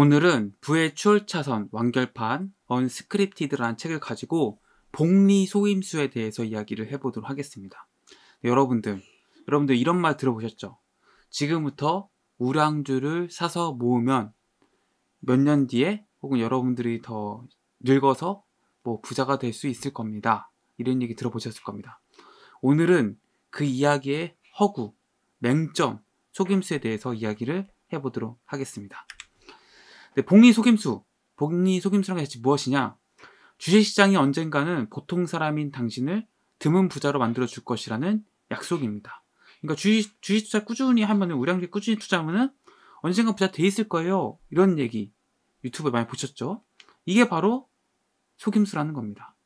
오늘은 부의 추월차선 완결판 언스크립티드라는 책을 가지고 복리 속임수에 대해서 이야기를 해보도록 하겠습니다. 네, 여러분들, 여러분들 이런 말 들어보셨죠? 지금부터 우량주를 사서 모으면 몇 년 뒤에 혹은 여러분들이 더 늙어서 뭐 부자가 될 수 있을 겁니다. 이런 얘기 들어보셨을 겁니다. 오늘은 그 이야기의 허구, 맹점, 속임수에 대해서 이야기를 해보도록 하겠습니다. 네, 복리 속임수, 복리 속임수란 대체 무엇이냐? 주식시장이 언젠가는 보통 사람인 당신을 드문 부자로 만들어 줄 것이라는 약속입니다. 그러니까 주식, 주식 투자 꾸준히 하면은 우량주께 꾸준히 투자하면은 언젠가 부자 돼 있을 거예요. 이런 얘기 유튜브에 많이 보셨죠? 이게 바로 속임수라는 겁니다.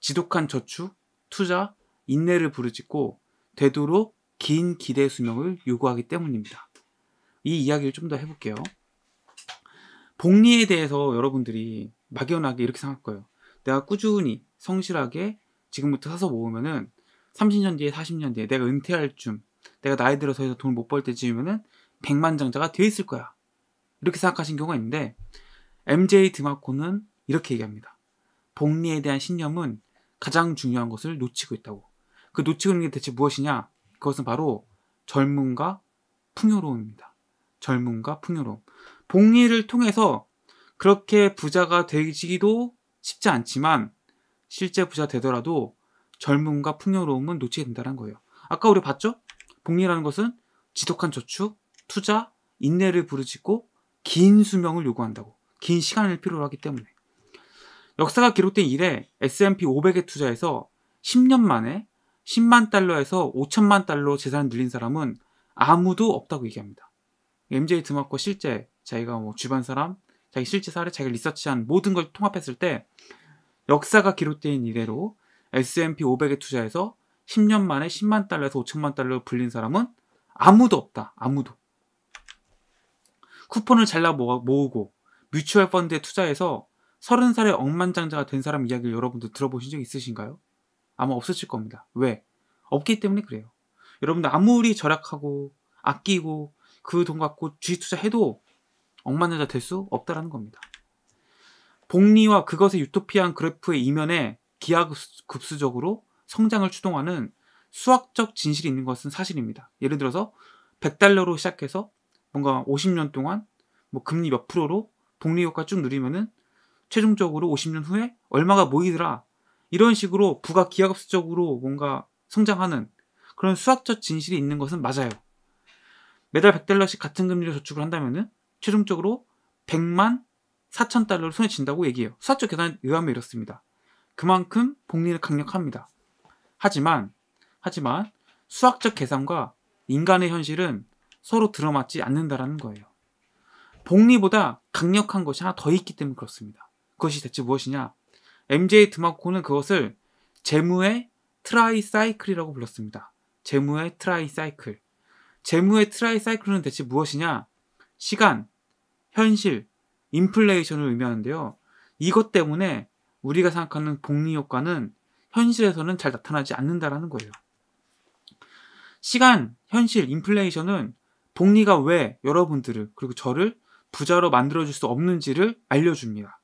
지독한 저축, 투자, 인내를 부르짖고 되도록 긴 기대 수명을 요구하기 때문입니다. 이 이야기를 좀 더 해볼게요. 복리에 대해서 여러분들이 막연하게 이렇게 생각할 거예요. 내가 꾸준히 성실하게 지금부터 사서 모으면은 30년 뒤에 40년 뒤에 내가 은퇴할 쯤 내가 나이 들어서 해서 돈을못 벌 때쯤이면은 백만장자가 되어 있을 거야. 이렇게 생각하신 경우가 있는데 MJ 드마코는 이렇게 얘기합니다. 복리에 대한 신념은 가장 중요한 것을 놓치고 있다고. 그 놓치고 있는 게 대체 무엇이냐? 그것은 바로 젊음과 풍요로움입니다. 젊음과 풍요로움. 복리를 통해서 그렇게 부자가 되시기도 쉽지 않지만 실제 부자 되더라도 젊음과 풍요로움은 놓치게 된다는 거예요. 아까 우리 봤죠? 복리라는 것은 지독한 저축, 투자, 인내를 부르짖고 긴 수명을 요구한다고. 긴 시간을 필요로 하기 때문에. 역사가 기록된 이래 S&P 500에 투자해서 10년 만에 10만 달러에서 5천만 달러 재산을 늘린 사람은 아무도 없다고 얘기합니다. MJ 드마과 실제 자기가 뭐 주변 사람, 자기 실제 사례, 자기 리서치한 모든 걸 통합했을 때 역사가 기록된 이대로 S&P 500에 투자해서 10년 만에 10만 달러에서 5천만 달러로 불린 사람은 아무도 없다. 아무도. 쿠폰을 잘라 모으고 뮤추얼 펀드에 투자해서 30살에 억만장자가 된 사람 이야기를 여러분들 들어보신 적 있으신가요? 아마 없으실 겁니다. 왜? 없기 때문에 그래요. 여러분들 아무리 절약하고 아끼고 그 돈 갖고 주식 투자해도 억만여자 될 수 없다라는 겁니다. 복리와 그것의 유토피안 그래프의 이면에 기하급수적으로 성장을 추동하는 수학적 진실이 있는 것은 사실입니다. 예를 들어서 100달러로 시작해서 뭔가 50년 동안 뭐 금리 몇 프로로 복리 효과 쭉 누리면은 최종적으로 50년 후에 얼마가 모이더라. 이런 식으로 부가 기하급수적으로 뭔가 성장하는 그런 수학적 진실이 있는 것은 맞아요. 매달 100달러씩 같은 금리로 저축을 한다면은 최종적으로 100만 4천 달러를 손에 쥔다고 얘기해요. 수학적 계산에 의하면 이렇습니다. 그만큼 복리는 강력합니다. 하지만 하지만 수학적 계산과 인간의 현실은 서로 들어맞지 않는다라는 거예요. 복리보다 강력한 것이 하나 더 있기 때문에 그렇습니다. 그것이 대체 무엇이냐? MJ 드마코는 그것을 재무의 트라이사이클이라고 불렀습니다. 재무의 트라이사이클. 재무의 트라이사이클은 대체 무엇이냐? 시간, 현실, 인플레이션을 의미하는데요. 이것 때문에 우리가 생각하는 복리 효과는 현실에서는 잘 나타나지 않는다라는 거예요. 시간, 현실, 인플레이션은 복리가 왜 여러분들을 그리고 저를 부자로 만들어줄 수 없는지를 알려줍니다.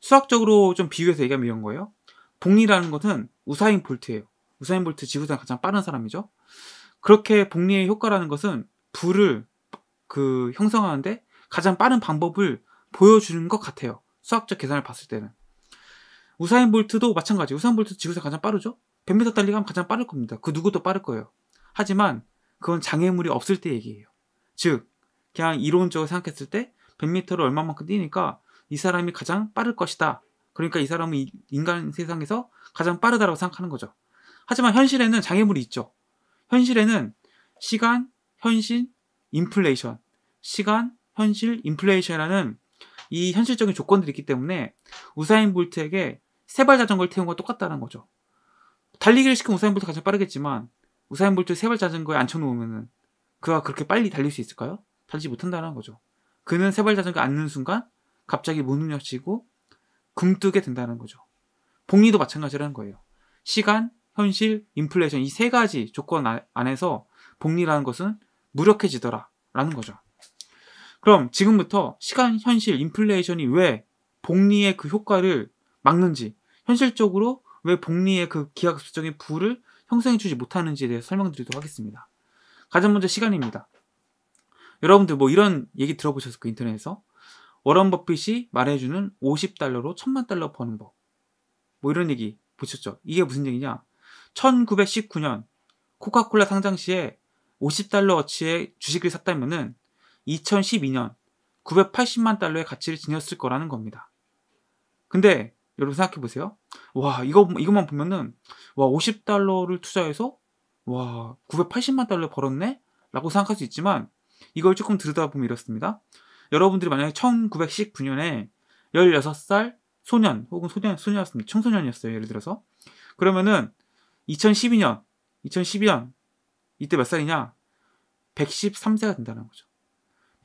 수학적으로 좀 비유해서 얘기하면 이런 거예요. 복리라는 것은 우사인 볼트예요. 우사인 볼트 지구상 가장 빠른 사람이죠. 그렇게 복리의 효과라는 것은 불을 그 형성하는데 가장 빠른 방법을 보여주는 것 같아요. 수학적 계산을 봤을 때는. 우사인 볼트도 마찬가지. 우사인 볼트 지구에서 가장 빠르죠? 100m 달리기 하면 가장 빠를 겁니다. 그 누구도 빠를 거예요. 하지만 그건 장애물이 없을 때 얘기예요. 즉, 그냥 이론적으로 생각했을 때 100m를 얼마만큼 뛰니까 이 사람이 가장 빠를 것이다. 그러니까 이 사람은 인간 세상에서 가장 빠르다라고 생각하는 거죠. 하지만 현실에는 장애물이 있죠. 현실에는 시간, 현실 인플레이션, 시간, 현실, 인플레이션이라는 이 현실적인 조건들이 있기 때문에 우사인 볼트에게 세발 자전거를 태운 건 똑같다는 거죠. 달리기를 시키면 우사인 볼트 가장 가 빠르겠지만 우사인 볼트 세발 자전거에 앉혀놓으면 그가 그렇게 빨리 달릴 수 있을까요? 달리지 못한다는 거죠. 그는 세발 자전거 에 앉는 순간 갑자기 무능력치고 굶뜨게 된다는 거죠. 복리도 마찬가지라는 거예요. 시간, 현실, 인플레이션 이 세 가지 조건 아, 안에서 복리라는 것은 무력해지더라라는 거죠. 그럼 지금부터 시간, 현실, 인플레이션이 왜 복리의 그 효과를 막는지, 현실적으로 왜 복리의 그 기하급수적인 부를 형성해주지 못하는지에 대해서 설명드리도록 하겠습니다. 가장 먼저 시간입니다. 여러분들 뭐 이런 얘기 들어보셨을 거 그 인터넷에서 워런 버핏이 말해주는 50달러로 1000만 달러 버는 법. 뭐 이런 얘기 보셨죠? 이게 무슨 얘기냐? 1919년 코카콜라 상장 시에 50달러어치의 주식을 샀다면은 2012년 980만 달러의 가치를 지녔을 거라는 겁니다. 근데 여러분 생각해 보세요. 와, 이거 이것만 보면은 와, 50달러를 투자해서 와, 980만 달러 벌었네? 라고 생각할 수 있지만 이걸 조금 들여다보면 이렇습니다. 여러분들이 만약에 1919년에 16살 소년 혹은 소년 소녀였습니다. 청소년이었어요. 예를 들어서. 그러면은 2012년, 2012년 이때 몇 살이냐? 113세가 된다는 거죠.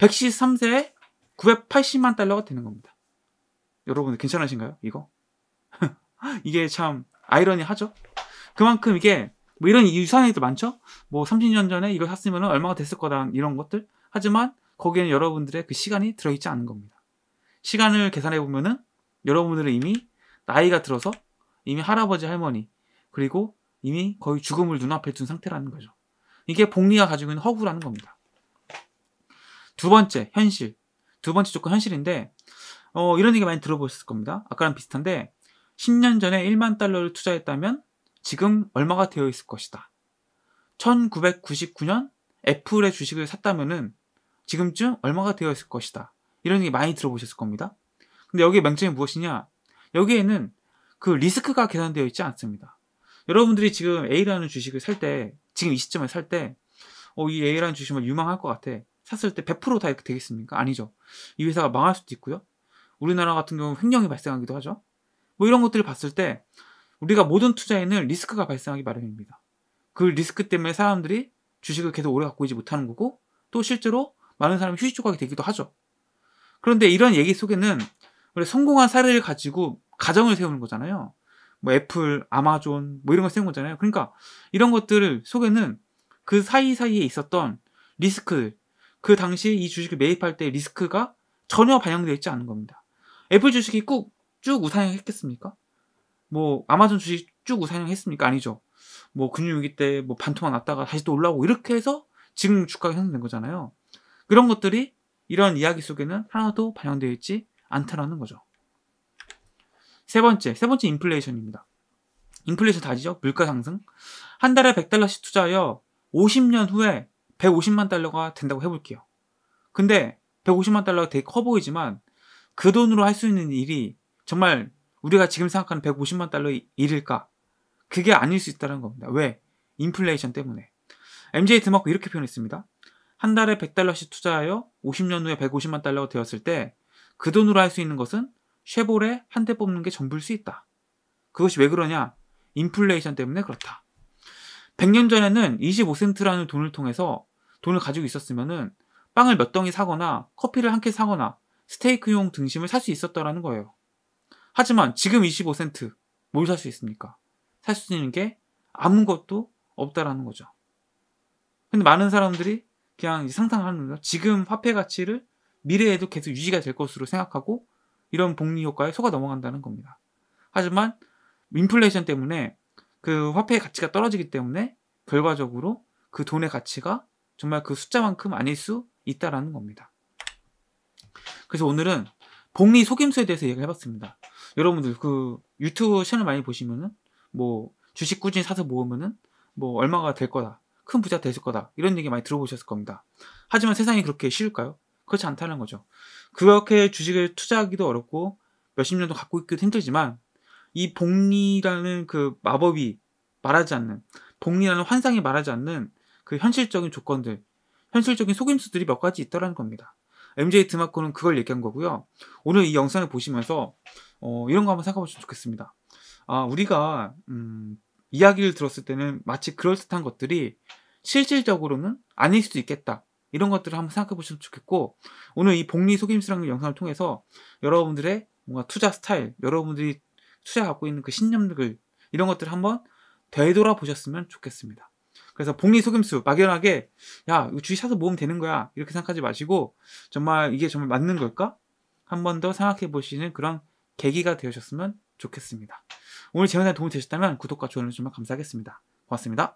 113세에 980만 달러가 되는 겁니다. 여러분 괜찮으신가요? 이거? 이게 참 아이러니하죠? 그만큼 이게 뭐 이런 유산이도 많죠? 뭐 30년 전에 이걸 샀으면 얼마가 됐을 거다 이런 것들 하지만 거기에는 여러분들의 그 시간이 들어있지 않은 겁니다. 시간을 계산해 보면은 여러분들은 이미 나이가 들어서 이미 할아버지 할머니 그리고 이미 거의 죽음을 눈앞에 둔 상태라는 거죠. 이게 복리가 가지고 있는 허구라는 겁니다. 두 번째, 현실. 두 번째 조건 현실인데, 어, 이런 얘기 많이 들어보셨을 겁니다. 아까랑 비슷한데, 10년 전에 1만 달러를 투자했다면 지금 얼마가 되어 있을 것이다. 1999년 애플의 주식을 샀다면은 지금쯤 얼마가 되어 있을 것이다. 이런 얘기 많이 들어보셨을 겁니다. 근데 여기에 맹점이 무엇이냐? 여기에는 그 리스크가 계산되어 있지 않습니다. 여러분들이 지금 A라는 주식을 살 때, 지금 이 시점에 살 때, 어, 이 A라는 주식은 유망할 것 같아. 샀을 때 100%다 이렇게 되겠습니까? 아니죠. 이 회사가 망할 수도 있고요. 우리나라 같은 경우 는 횡령이 발생하기도 하죠. 뭐 이런 것들을 봤을 때 우리가 모든 투자에는 리스크가 발생하기 마련입니다. 그 리스크 때문에 사람들이 주식을 계속 오래 갖고 있지 못하는 거고 또 실제로 많은 사람이 휴지 조각이 되기도 하죠. 그런데 이런 얘기 속에는 우리 성공한 사례를 가지고 가정을 세우는 거잖아요. 뭐 애플, 아마존 뭐 이런 걸 세운 거잖아요. 그러니까 이런 것들 속에는 그 사이사이에 있었던 리스크들, 그 당시 이 주식을 매입할 때 리스크가 전혀 반영되어 있지 않은 겁니다. 애플 주식이 꾹, 쭉 우상향했겠습니까? 뭐 아마존 주식 쭉 우상향했습니까? 아니죠. 뭐 금융위기 때 뭐 반토막 났다가 다시 또 올라오고 이렇게 해서 지금 주가가 형성된 거잖아요. 그런 것들이 이런 이야기 속에는 하나도 반영되어 있지 않다라는 거죠. 세 번째, 세 번째 인플레이션입니다. 인플레이션 다지죠? 물가 상승. 한 달에 100달러씩 투자하여 50년 후에 150만 달러가 된다고 해볼게요. 근데 150만 달러가 되게 커 보이지만 그 돈으로 할 수 있는 일이 정말 우리가 지금 생각하는 150만 달러의 일일까? 그게 아닐 수 있다는 겁니다. 왜? 인플레이션 때문에. MJ 드마코 이렇게 표현했습니다. 한 달에 100달러씩 투자하여 50년 후에 150만 달러가 되었을 때 그 돈으로 할 수 있는 것은 쉐볼에 한대 뽑는 게 전부일 수 있다. 그것이 왜 그러냐? 인플레이션 때문에 그렇다. 100년 전에는 25센트라는 돈을 통해서 돈을 가지고 있었으면 빵을 몇 덩이 사거나 커피를 한 캔 사거나 스테이크용 등심을 살 수있었다라는 거예요. 하지만 지금 25센트 뭘 살 수 있습니까? 살 수 있는 게 아무것도 없다라는 거죠. 근데 많은 사람들이 그냥 상상하는 거죠. 지금 화폐 가치를 미래에도 계속 유지가 될 것으로 생각하고 이런 복리 효과에 속아 넘어간다는 겁니다. 하지만 인플레이션 때문에 그 화폐의 가치가 떨어지기 때문에 결과적으로 그 돈의 가치가 정말 그 숫자만큼 아닐 수 있다라는 겁니다. 그래서 오늘은 복리 속임수에 대해서 얘기해 봤습니다. 여러분들 그 유튜브 채널 많이 보시면은 뭐 주식 꾸준히 사서 모으면은 뭐 얼마가 될 거다. 큰 부자 되실 거다. 이런 얘기 많이 들어보셨을 겁니다. 하지만 세상이 그렇게 쉬울까요? 그렇지 않다는 거죠. 그렇게 주식을 투자하기도 어렵고 몇십 년도 갖고 있기도 힘들지만 이 복리라는 그 마법이 말하지 않는 복리라는 환상이 말하지 않는 그 현실적인 조건들, 현실적인 속임수들이 몇 가지 있다라는 겁니다. MJ 드마코는 그걸 얘기한 거고요. 오늘 이 영상을 보시면서 어, 이런 거 한번 생각해 보시면 좋겠습니다. 아, 우리가 음, 이야기를 들었을 때는 마치 그럴듯한 것들이 실질적으로는 아닐 수도 있겠다. 이런 것들을 한번 생각해 보시면 좋겠고 오늘 이 복리 속임수라는 영상을 통해서 여러분들의 뭔가 투자 스타일, 여러분들이 투자 갖고 있는 그 신념들 이런 것들을 한번 되돌아 보셨으면 좋겠습니다. 그래서 복리 속임수 막연하게 야 주식 사서 모으면 되는 거야 이렇게 생각하지 마시고 정말 이게 정말 맞는 걸까? 한 번 더 생각해 보시는 그런 계기가 되셨으면 좋겠습니다. 오늘 제 영상이 도움이 되셨다면 구독과 좋아요 정말 감사하겠습니다. 고맙습니다.